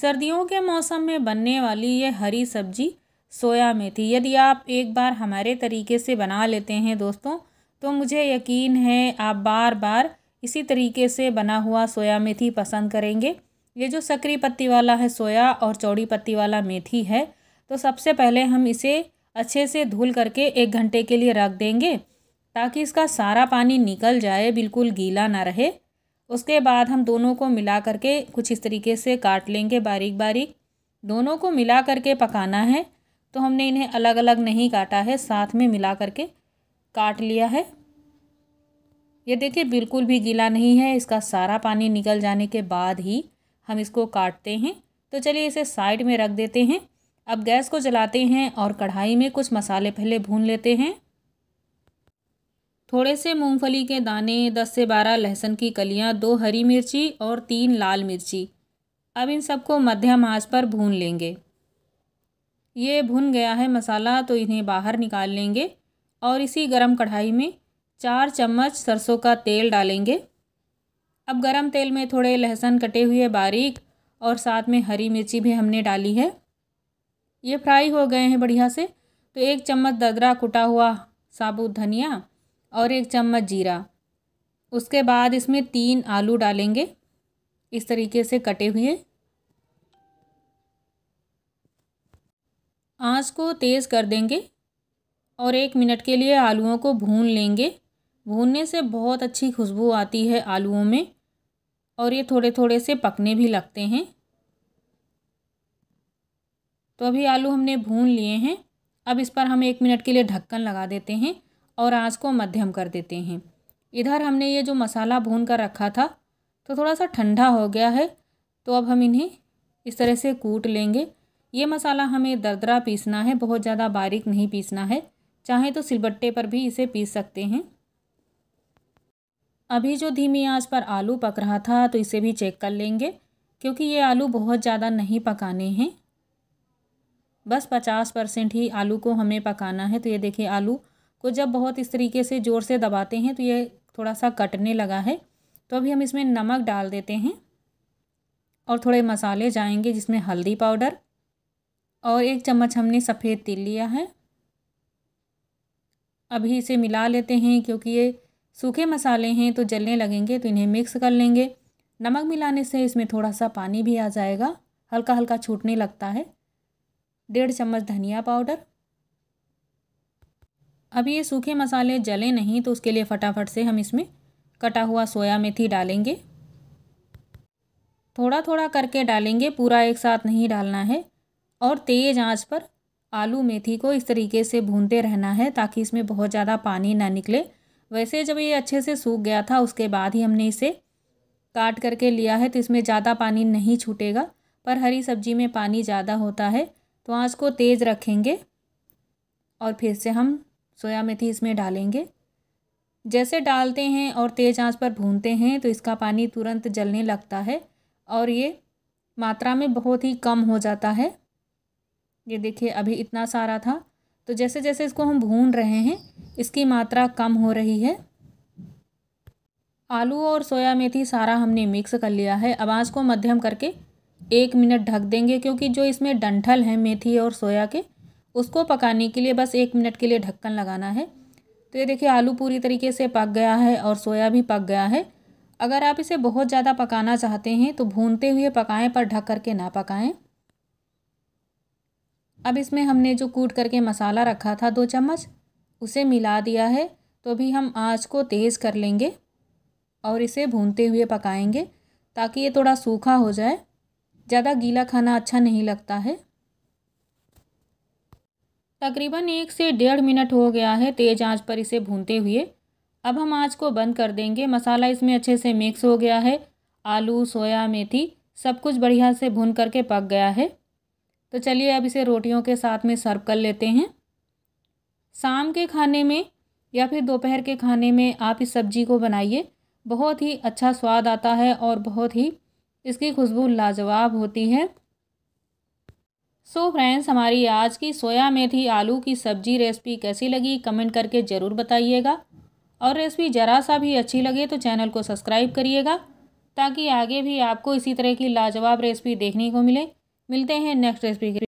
सर्दियों के मौसम में बनने वाली ये हरी सब्जी सोया मेथी यदि आप एक बार हमारे तरीके से बना लेते हैं दोस्तों तो मुझे यकीन है आप बार बार इसी तरीके से बना हुआ सोया मेथी पसंद करेंगे ये जो सकरी पत्ती वाला है सोया और चौड़ी पत्ती वाला मेथी है तो सबसे पहले हम इसे अच्छे से धुल करके एक घंटे के लिए रख देंगे ताकि इसका सारा पानी निकल जाए बिल्कुल गीला ना रहे उसके बाद हम दोनों को मिला करके कुछ इस तरीके से काट लेंगे बारीक बारीक दोनों को मिला करके पकाना है तो हमने इन्हें अलग अलग नहीं काटा है साथ में मिला करके काट लिया है ये देखिए बिल्कुल भी गीला नहीं है इसका सारा पानी निकल जाने के बाद ही हम इसको काटते हैं तो चलिए इसे साइड में रख देते हैं अब गैस को जलाते हैं और कढ़ाई में कुछ मसाले पहले भून लेते हैं थोड़े से मूंगफली के दाने दस से बारह लहसुन की कलियाँ दो हरी मिर्ची और तीन लाल मिर्ची अब इन सबको मध्यम आंच पर भून लेंगे ये भुन गया है मसाला तो इन्हें बाहर निकाल लेंगे और इसी गरम कढ़ाई में चार चम्मच सरसों का तेल डालेंगे अब गरम तेल में थोड़े लहसुन कटे हुए बारीक और साथ में हरी मिर्ची भी हमने डाली है ये फ्राई हो गए हैं बढ़िया से तो एक चम्मच ददरा कुटा हुआ साबुत धनिया और एक चम्मच जीरा उसके बाद इसमें तीन आलू डालेंगे इस तरीके से कटे हुए आंच को तेज़ कर देंगे और एक मिनट के लिए आलूओं को भून लेंगे भूनने से बहुत अच्छी खुशबू आती है आलूओं में और ये थोड़े थोड़े से पकने भी लगते हैं तो अभी आलू हमने भून लिए हैं अब इस पर हम एक मिनट के लिए ढक्कन लगा देते हैं और आँच को मध्यम कर देते हैं इधर हमने ये जो मसाला भून कर रखा था तो थोड़ा सा ठंडा हो गया है तो अब हम इन्हें इस तरह से कूट लेंगे ये मसाला हमें दरदरा पीसना है बहुत ज़्यादा बारीक नहीं पीसना है चाहे तो सिलबट्टे पर भी इसे पीस सकते हैं अभी जो धीमी आंच पर आलू पक रहा था तो इसे भी चेक कर लेंगे क्योंकि ये आलू बहुत ज़्यादा नहीं पकाने हैं बस पचास परसेंट ही आलू को हमें पकाना है तो ये देखिए आलू को जब बहुत इस तरीके से ज़ोर से दबाते हैं तो ये थोड़ा सा कटने लगा है तो अभी हम इसमें नमक डाल देते हैं और थोड़े मसाले जाएंगे जिसमें हल्दी पाउडर और एक चम्मच हमने सफ़ेद तिल लिया है अभी इसे मिला लेते हैं क्योंकि ये सूखे मसाले हैं तो जलने लगेंगे तो इन्हें मिक्स कर लेंगे नमक मिलाने से इसमें थोड़ा सा पानी भी आ जाएगा हल्का हल्का छूटने लगता है डेढ़ चम्मच धनिया पाउडर अब ये सूखे मसाले जले नहीं तो उसके लिए फटाफट से हम इसमें कटा हुआ सोया मेथी डालेंगे थोड़ा थोड़ा करके डालेंगे पूरा एक साथ नहीं डालना है और तेज़ आंच पर आलू मेथी को इस तरीके से भूनते रहना है ताकि इसमें बहुत ज़्यादा पानी ना निकले वैसे जब ये अच्छे से सूख गया था उसके बाद ही हमने इसे काट करके लिया है तो इसमें ज़्यादा पानी नहीं छूटेगा पर हरी सब्जी में पानी ज़्यादा होता है तो आँच को तेज़ रखेंगे और फिर से हम सोया मेथी इसमें डालेंगे जैसे डालते हैं और तेज़ आंच पर भूनते हैं तो इसका पानी तुरंत जलने लगता है और ये मात्रा में बहुत ही कम हो जाता है ये देखिए अभी इतना सारा था तो जैसे जैसे इसको हम भून रहे हैं इसकी मात्रा कम हो रही है आलू और सोया मेथी सारा हमने मिक्स कर लिया है अब आँच को मध्यम करके एक मिनट ढक देंगे क्योंकि जो इसमें डंठल है मेथी और सोया के उसको पकाने के लिए बस एक मिनट के लिए ढक्कन लगाना है तो ये देखिए आलू पूरी तरीके से पक गया है और सोया भी पक गया है अगर आप इसे बहुत ज़्यादा पकाना चाहते हैं तो भूनते हुए पकाएं पर ढक करके ना पकाएं अब इसमें हमने जो कूट करके मसाला रखा था दो चम्मच उसे मिला दिया है तो भी हम आँच को तेज़ कर लेंगे और इसे भूनते हुए पकाएंगे ताकि ये थोड़ा सूखा हो जाए ज़्यादा गीला खाना अच्छा नहीं लगता है तकरीबन एक से डेढ़ मिनट हो गया है तेज़ आंच पर इसे भूनते हुए अब हम आंच को बंद कर देंगे मसाला इसमें अच्छे से मिक्स हो गया है आलू सोया मेथी सब कुछ बढ़िया से भून करके पक गया है तो चलिए अब इसे रोटियों के साथ में सर्व कर लेते हैं शाम के खाने में या फिर दोपहर के खाने में आप इस सब्जी को बनाइए बहुत ही अच्छा स्वाद आता है और बहुत ही इसकी खुशबू लाजवाब होती है सो so फ्रेंड्स हमारी आज की सोया मेथी आलू की सब्जी रेसिपी कैसी लगी कमेंट करके ज़रूर बताइएगा और रेसिपी ज़रा सा भी अच्छी लगे तो चैनल को सब्सक्राइब करिएगा ताकि आगे भी आपको इसी तरह की लाजवाब रेसिपी देखने को मिले मिलते हैं नेक्स्ट रेसिपी